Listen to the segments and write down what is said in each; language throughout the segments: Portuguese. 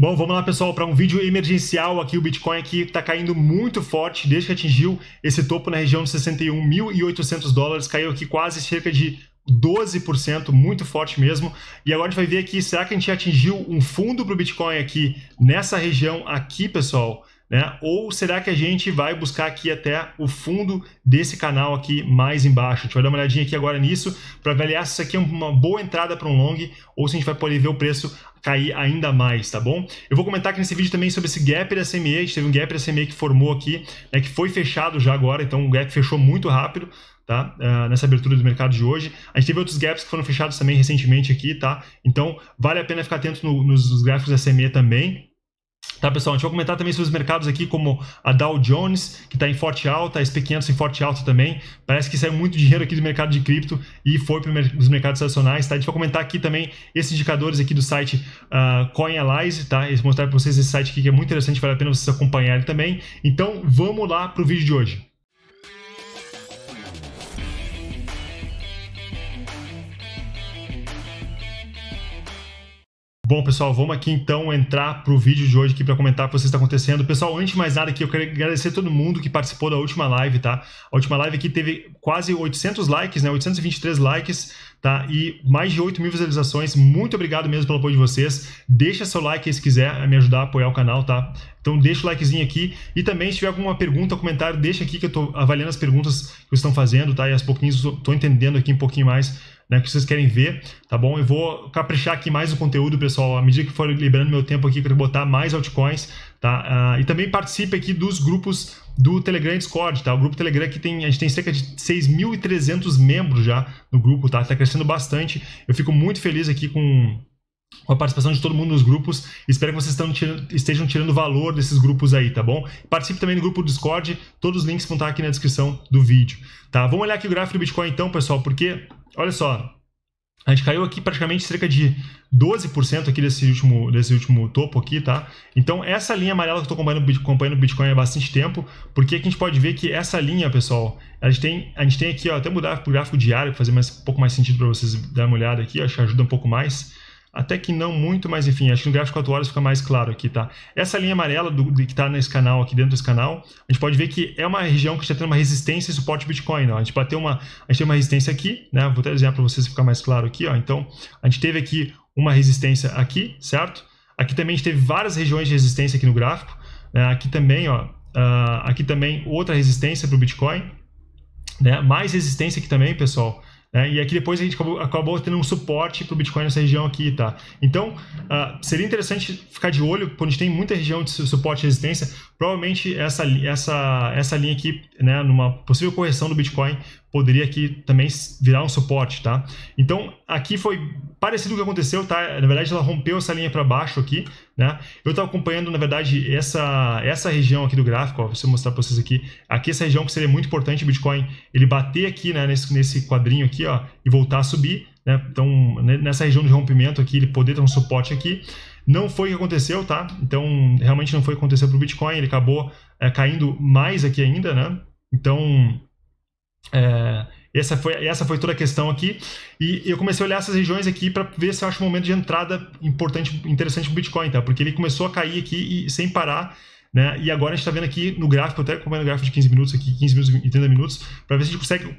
Bom, vamos lá, pessoal, para um vídeo emergencial aqui. O Bitcoin aqui está caindo muito forte desde que atingiu esse topo na região de 61.800 dólares. Caiu aqui quase cerca de 12%, muito forte mesmo. E agora a gente vai ver aqui, será que a gente atingiu um fundo para o Bitcoin aqui nessa região aqui, pessoal? Né? Ou será que a gente vai buscar aqui até o fundo desse canal aqui mais embaixo? A gente vai dar uma olhadinha aqui agora nisso para avaliar se isso aqui é uma boa entrada para um long ou se a gente vai poder ver o preço cair ainda mais, tá bom? Eu vou comentar aqui nesse vídeo também sobre esse gap da SME, a gente teve um gap da SME que formou aqui, né, que foi fechado já agora, então o gap fechou muito rápido, tá? Uh, nessa abertura do mercado de hoje. A gente teve outros gaps que foram fechados também recentemente aqui, tá? Então vale a pena ficar atento no, nos, gráficos da SME também, Tá, pessoal? A gente vai comentar também sobre os mercados aqui, como a Dow Jones, que está em forte alta, a SP500 em forte alta também. Parece que saiu muito dinheiro aqui do mercado de cripto e foi para os mercados tradicionais, tá? A gente vai comentar aqui também esses indicadores aqui do site uh, ah, CoinAlyze, tá? mostrar para vocês esse site aqui que é muito interessante, vale a pena vocês acompanharem também. Então, vamos lá para o vídeo de hoje. Bom, pessoal, vamos aqui então entrar para o vídeo de hoje aqui para comentar o que está acontecendo. Pessoal, antes de mais nada aqui, eu quero agradecer a todo mundo que participou da última live, tá? A última live aqui teve quase 800 likes, né? 823 likes, tá? E mais de 8 mil visualizações. Muito obrigado mesmo pelo apoio de vocês. Deixa seu like aí se quiser me ajudar a apoiar o canal, tá? Então deixa o likezinho aqui. E também, se tiver alguma pergunta, comentário, deixa aqui que eu estou avaliando as perguntas que vocês estão fazendo, tá? E aos pouquinhos estou entendendo aqui um pouquinho mais né, que vocês querem ver, tá bom? Eu vou caprichar aqui mais o conteúdo, pessoal, à medida que for liberando meu tempo aqui, para botar mais altcoins, tá? Uh, e também participe aqui dos grupos do Telegram e Discord, tá? O grupo Telegram que tem, a gente tem cerca de 6.300 membros já no grupo, tá? Tá crescendo bastante. Eu fico muito feliz aqui com com a participação de todo mundo nos grupos. Espero que vocês tirando, estejam tirando valor desses grupos aí, tá bom? Participe também do grupo do Discord, todos os links vão estar aqui na descrição do vídeo, tá? Vamos olhar aqui o gráfico do Bitcoin então, pessoal, porque, olha só, a gente caiu aqui praticamente cerca de 12% aqui desse último, desse último topo aqui, tá? Então, essa linha amarela que eu estou acompanhando, o Bitcoin há bastante tempo, porque aqui a gente pode ver que essa linha, pessoal, a gente tem, a gente tem aqui, ó, até mudar para o gráfico diário, para fazer mais, um pouco mais sentido para vocês darem uma olhada aqui, acho que ajuda um pouco mais até que não muito, mas enfim, acho que no gráfico horas fica mais claro aqui, tá? Essa linha amarela do, que está nesse canal, aqui dentro desse canal, a gente pode ver que é uma região que está tendo uma resistência e suporte Bitcoin, ó. A gente bateu uma, a gente tem uma resistência aqui, né? Vou até desenhar para vocês ficar mais claro aqui, ó. Então, a gente teve aqui uma resistência aqui, certo? Aqui também a gente teve várias regiões de resistência aqui no gráfico, né? Aqui também, ó, uh, aqui também outra resistência para o Bitcoin, né? Mais resistência aqui também, pessoal, né? E aqui depois a gente acabou, acabou tendo um suporte para o Bitcoin nessa região aqui, tá? Então, uh, seria interessante ficar de olho, porque a gente tem muita região de suporte e resistência, provavelmente essa, essa, essa linha aqui, né, numa possível correção do Bitcoin, poderia aqui também virar um suporte, tá? Então, aqui foi parecido o que aconteceu, tá? Na verdade, ela rompeu essa linha para baixo aqui, né? Eu estava acompanhando, na verdade, essa, essa região aqui do gráfico, ó, vou mostrar para vocês aqui. Aqui essa região que seria muito importante o Bitcoin, ele bater aqui, né, nesse, nesse quadrinho aqui, ó, e voltar a subir, né? Então, nessa região de rompimento aqui, ele poder ter um suporte aqui. Não foi o que aconteceu, tá? Então, realmente não foi o que aconteceu para o Bitcoin, ele acabou é, caindo mais aqui ainda, né? Então, é, essa foi, essa foi toda a questão aqui. E eu comecei a olhar essas regiões aqui para ver se eu acho um momento de entrada importante, interessante para o Bitcoin, tá? Porque ele começou a cair aqui e, sem parar. Né? E agora a gente está vendo aqui no gráfico, eu até acompanhando o gráfico de 15 minutos aqui, 15 minutos e 30 minutos, para ver se a gente consegue,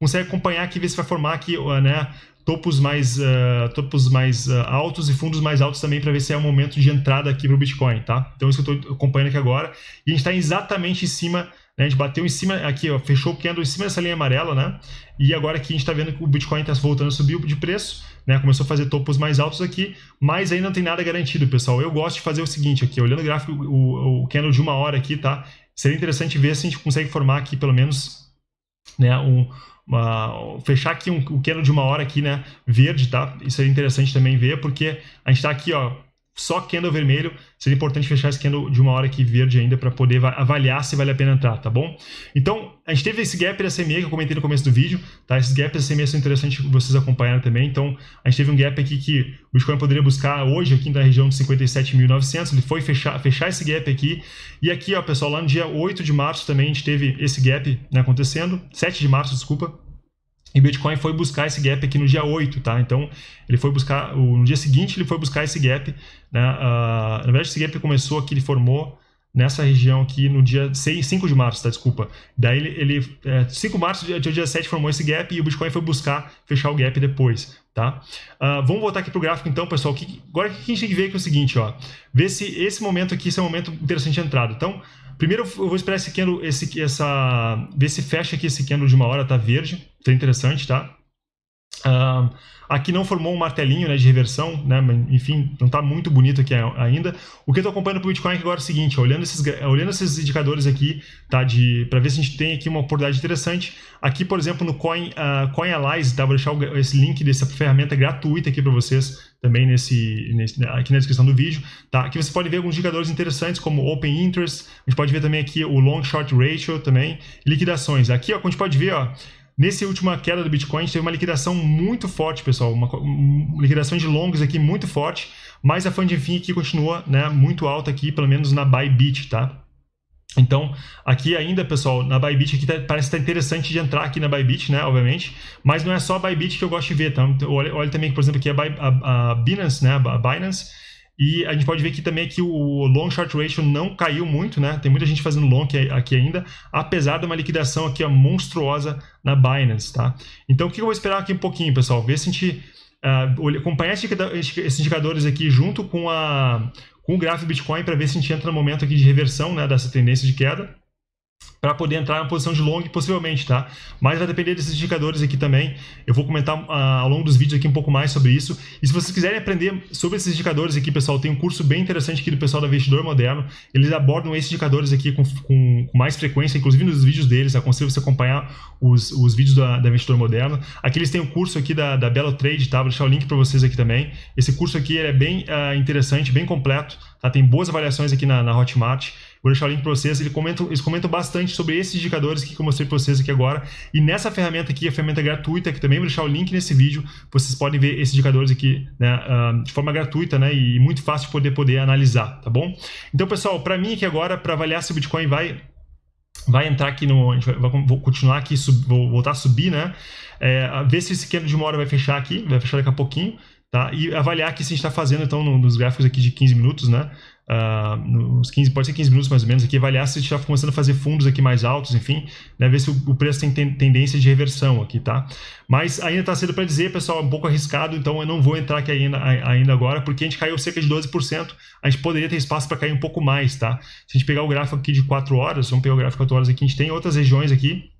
consegue acompanhar aqui, ver se vai formar aqui né, topos mais, uh, topos mais uh, altos e fundos mais altos também, para ver se é o um momento de entrada aqui para o Bitcoin. Tá? Então, isso que eu estou acompanhando aqui agora. E a gente está exatamente em cima né? A gente bateu em cima, aqui, ó, fechou o candle em cima dessa linha amarela, né? E agora aqui a gente está vendo que o Bitcoin está voltando a subir de preço, né? Começou a fazer topos mais altos aqui, mas ainda não tem nada garantido, pessoal. Eu gosto de fazer o seguinte aqui, olhando o gráfico, o, o candle de uma hora aqui, tá? Seria interessante ver se a gente consegue formar aqui pelo menos né, um, uma, fechar aqui um, o candle de uma hora aqui, né, verde, tá? Isso é interessante também ver, porque a gente está aqui, ó, só candle vermelho, seria importante fechar esse candle de uma hora aqui verde ainda para poder avaliar se vale a pena entrar, tá bom? Então, a gente teve esse gap da CME que eu comentei no começo do vídeo, tá? Esses gaps da CME são interessantes vocês acompanharem também. Então, a gente teve um gap aqui que o Bitcoin poderia buscar hoje aqui na região de 57.900, ele foi fechar, fechar esse gap aqui. E aqui, ó, pessoal, lá no dia 8 de março também a gente teve esse gap né, acontecendo, 7 de março, desculpa, e Bitcoin foi buscar esse gap aqui no dia 8, tá? Então, ele foi buscar, no dia seguinte, ele foi buscar esse gap, né? Uh, na verdade, esse gap começou aqui, ele formou nessa região aqui no dia 6, 5 de março, tá? Desculpa. Daí ele, ele é, 5 de março, dia, dia 7, formou esse gap e o Bitcoin foi buscar fechar o gap depois, tá? Uh, vamos voltar aqui pro gráfico então, pessoal. Que, agora o que a gente tem que ver aqui é o seguinte, ó. Ver se esse momento aqui, esse é um momento interessante de entrada. Então, Primeiro eu vou esperar esse candle, esse, essa, ver se fecha aqui esse candle de uma hora, tá verde, tá interessante, tá? Uh, aqui não formou um martelinho né, de reversão, né, enfim, não está muito bonito aqui ainda. O que eu estou acompanhando para o Bitcoin agora é o seguinte: olhando esses, olhando esses indicadores aqui, tá, para ver se a gente tem aqui uma oportunidade interessante. Aqui, por exemplo, no Coin, uh, ah, CoinAlyze, tá, vou deixar o, esse link dessa ferramenta gratuita aqui para vocês também nesse, nesse, né, aqui na descrição do vídeo. Tá? Aqui você pode ver alguns indicadores interessantes, como Open Interest, a gente pode ver também aqui o Long Short Ratio também, liquidações. Aqui ó, a gente pode ver. Ó, Nesse última queda do Bitcoin, teve uma liquidação muito forte, pessoal. Uma, liquidação de longos aqui muito forte, mas a Fundinfin aqui continua né, muito alta aqui, pelo menos na Bybit, tá? Então, aqui ainda, pessoal, na Bybit aqui tá, parece estar tá interessante de entrar aqui na Bybit, né, obviamente, mas não é só a Bybit que eu gosto de ver, tá? Então, olha, olha também, por exemplo, aqui a, By, a, a Binance, né, a Binance, e a gente pode ver que também que o long short ratio não caiu muito, né? Tem muita gente fazendo long aqui ainda, apesar de uma liquidação aqui monstruosa na Binance, tá? Então o que eu vou esperar aqui um pouquinho, pessoal? Ver se a gente uh, acompanhar esses indicadores aqui junto com a com o gráfico Bitcoin para ver se a gente entra no momento aqui de reversão, né, dessa tendência de queda para poder entrar na posição de long possivelmente, tá? Mas vai depender desses indicadores aqui também. Eu vou comentar uh, ao longo dos vídeos aqui um pouco mais sobre isso. E se vocês quiserem aprender sobre esses indicadores aqui, pessoal, tem um curso bem interessante aqui do pessoal da Investidor Moderno. Eles abordam esses indicadores aqui com, com, com mais frequência, inclusive nos vídeos deles. Tá? Aconselho você acompanhar os, os vídeos da, da Investidor Moderno. Aqui eles têm um curso aqui da, da Belo Trade, tá? Vou deixar o link para vocês aqui também. Esse curso aqui é bem uh, interessante, bem completo, tá? Tem boas avaliações aqui na, na Hotmart. Vou deixar o link para vocês. eles comentam bastante sobre esses indicadores que eu mostrei para vocês aqui agora. E nessa ferramenta aqui, a ferramenta gratuita, que também vou deixar o link nesse vídeo, vocês podem ver esses indicadores aqui né, ah, de forma gratuita né, e muito fácil de poder, poder analisar, tá bom? Então, pessoal, para mim aqui agora, para avaliar se o Bitcoin vai vai entrar aqui no. A gente vai, vou continuar aqui, sub, vou voltar a subir, né? É, ver se esse candle de uma hora vai fechar aqui, vai fechar daqui a pouquinho, tá? E avaliar aqui se a gente está fazendo, então, no, nos gráficos aqui de 15 minutos, né? Ah, nos 15, pode ser 15 minutos mais ou menos aqui, avaliar se a gente está começando a fazer fundos aqui mais altos, enfim, né, ver se o, o preço tem ten, tendência de reversão aqui, tá? Mas ainda está cedo para dizer, pessoal, é um pouco arriscado, então eu não vou entrar aqui ainda, ainda agora, porque a gente caiu cerca de 12%, a gente poderia ter espaço para cair um pouco mais, tá? Se a gente pegar o gráfico aqui de 4 horas, vamos pegar o gráfico de 4 horas aqui, a gente tem outras regiões aqui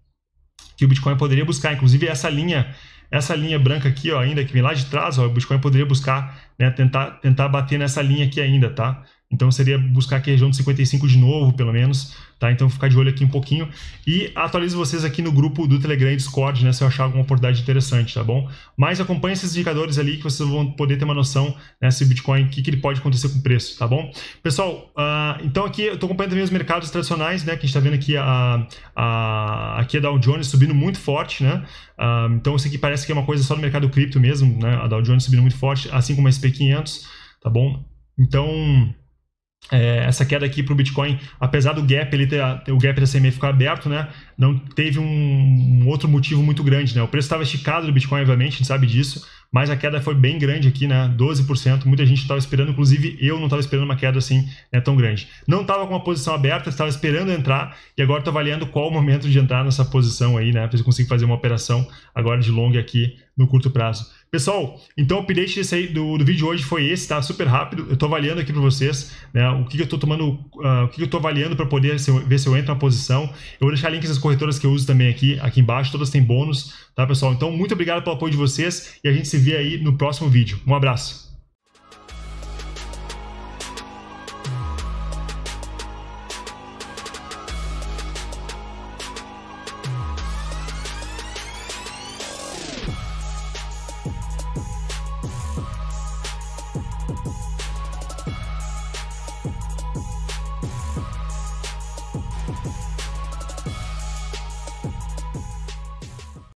que o Bitcoin poderia buscar, inclusive essa linha essa linha branca aqui, ó, ainda que vem lá de trás, ó, o Bitcoin poderia buscar, né, tentar, tentar bater nessa linha aqui ainda, tá? Então seria buscar aqui a região de 55 de novo, pelo menos, tá? Então ficar de olho aqui um pouquinho e atualizo vocês aqui no grupo do Telegram e Discord, né, se eu achar alguma oportunidade interessante, tá bom? Mas acompanhe esses indicadores ali que vocês vão poder ter uma noção, né, se o Bitcoin, o que, que ele pode acontecer com o preço, tá bom? Pessoal, uh, então aqui eu tô acompanhando também os mercados tradicionais, né, que a gente tá vendo aqui a, a aqui a é Dow Jones subindo muito forte, né? Uh, então isso aqui parece parece que é uma coisa só no mercado cripto mesmo, né? A Dow Jones subindo muito forte, assim como a SP500, tá bom? Então, é, essa queda aqui para o Bitcoin, apesar do gap, ele ter, o gap da CME ficar aberto, né? Não teve um, um outro motivo muito grande, né? O preço estava esticado do Bitcoin, obviamente, a gente sabe disso, mas a queda foi bem grande aqui, né? 12%. Muita gente estava esperando, inclusive eu não estava esperando uma queda assim né, tão grande. Não estava com uma posição aberta, estava esperando entrar e agora estou avaliando qual o momento de entrar nessa posição aí, né? Para eu conseguir fazer uma operação agora de long aqui no curto prazo. Pessoal, então o update desse do, do, vídeo hoje foi esse, tá? Super rápido. Eu estou avaliando aqui para vocês, né? O que, que eu estou tomando, uh, o que, que eu estou avaliando para poder se ver se eu entro na posição. Eu vou deixar link das corretoras que eu uso também aqui, aqui embaixo. Todas têm bônus, tá, pessoal? Então, muito obrigado pelo apoio de vocês e a gente se vê aí no próximo vídeo. Um abraço.